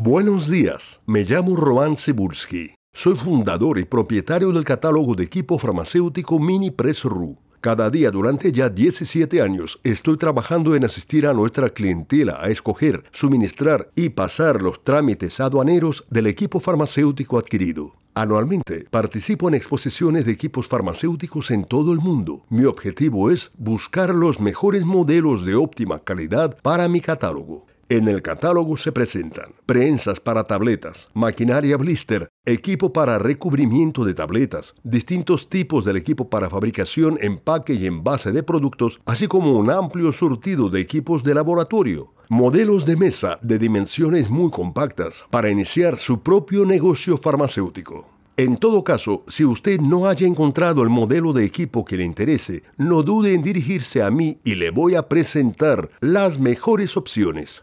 Buenos días, me llamo Roman Cebulski. Soy fundador y propietario del catálogo de equipo farmacéutico Mini Press RU. Cada día durante ya 17 años estoy trabajando en asistir a nuestra clientela a escoger, suministrar y pasar los trámites aduaneros del equipo farmacéutico adquirido. Anualmente participo en exposiciones de equipos farmacéuticos en todo el mundo. Mi objetivo es buscar los mejores modelos de óptima calidad para mi catálogo. En el catálogo se presentan prensas para tabletas, maquinaria blister, equipo para recubrimiento de tabletas, distintos tipos del equipo para fabricación, empaque y envase de productos, así como un amplio surtido de equipos de laboratorio. Modelos de mesa de dimensiones muy compactas para iniciar su propio negocio farmacéutico. En todo caso, si usted no haya encontrado el modelo de equipo que le interese, no dude en dirigirse a mí y le voy a presentar las mejores opciones.